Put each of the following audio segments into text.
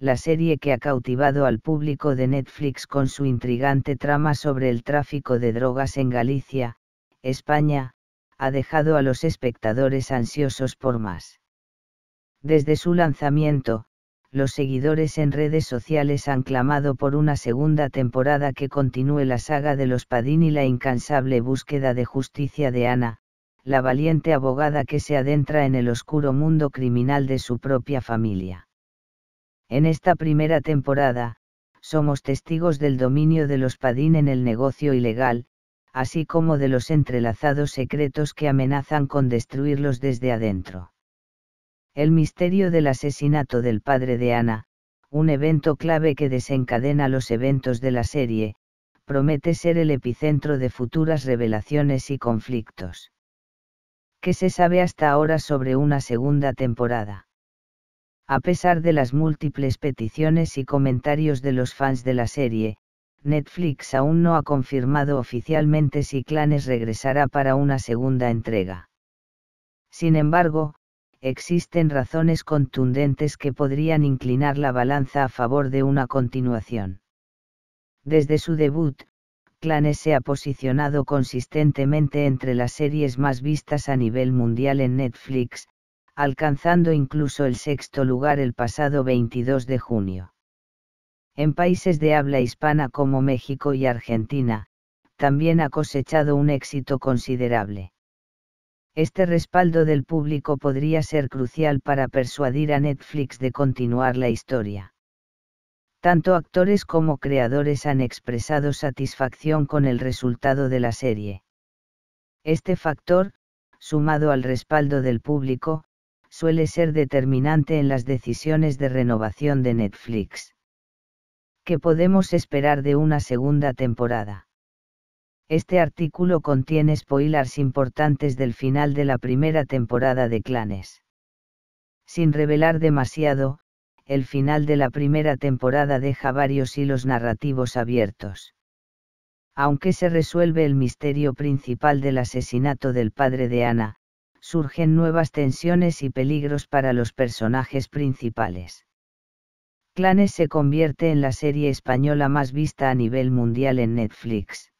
la serie que ha cautivado al público de Netflix con su intrigante trama sobre el tráfico de drogas en Galicia, España, ha dejado a los espectadores ansiosos por más. Desde su lanzamiento, los seguidores en redes sociales han clamado por una segunda temporada que continúe la saga de los Padín y la incansable búsqueda de justicia de Ana, la valiente abogada que se adentra en el oscuro mundo criminal de su propia familia. En esta primera temporada, somos testigos del dominio de los Padín en el negocio ilegal, así como de los entrelazados secretos que amenazan con destruirlos desde adentro. El misterio del asesinato del padre de Ana, un evento clave que desencadena los eventos de la serie, promete ser el epicentro de futuras revelaciones y conflictos. ¿Qué se sabe hasta ahora sobre una segunda temporada? A pesar de las múltiples peticiones y comentarios de los fans de la serie, Netflix aún no ha confirmado oficialmente si Clanes regresará para una segunda entrega. Sin embargo, existen razones contundentes que podrían inclinar la balanza a favor de una continuación. Desde su debut, Clanes se ha posicionado consistentemente entre las series más vistas a nivel mundial en Netflix, alcanzando incluso el sexto lugar el pasado 22 de junio. En países de habla hispana como México y Argentina, también ha cosechado un éxito considerable. Este respaldo del público podría ser crucial para persuadir a Netflix de continuar la historia. Tanto actores como creadores han expresado satisfacción con el resultado de la serie. Este factor, sumado al respaldo del público, suele ser determinante en las decisiones de renovación de Netflix. ¿Qué podemos esperar de una segunda temporada? Este artículo contiene spoilers importantes del final de la primera temporada de Clanes. Sin revelar demasiado, el final de la primera temporada deja varios hilos narrativos abiertos. Aunque se resuelve el misterio principal del asesinato del padre de Ana, surgen nuevas tensiones y peligros para los personajes principales. Clanes se convierte en la serie española más vista a nivel mundial en Netflix.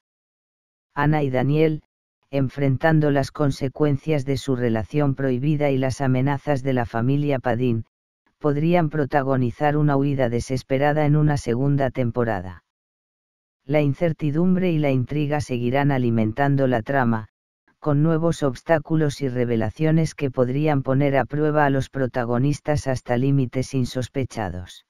Ana y Daniel, enfrentando las consecuencias de su relación prohibida y las amenazas de la familia Padín, podrían protagonizar una huida desesperada en una segunda temporada. La incertidumbre y la intriga seguirán alimentando la trama, con nuevos obstáculos y revelaciones que podrían poner a prueba a los protagonistas hasta límites insospechados.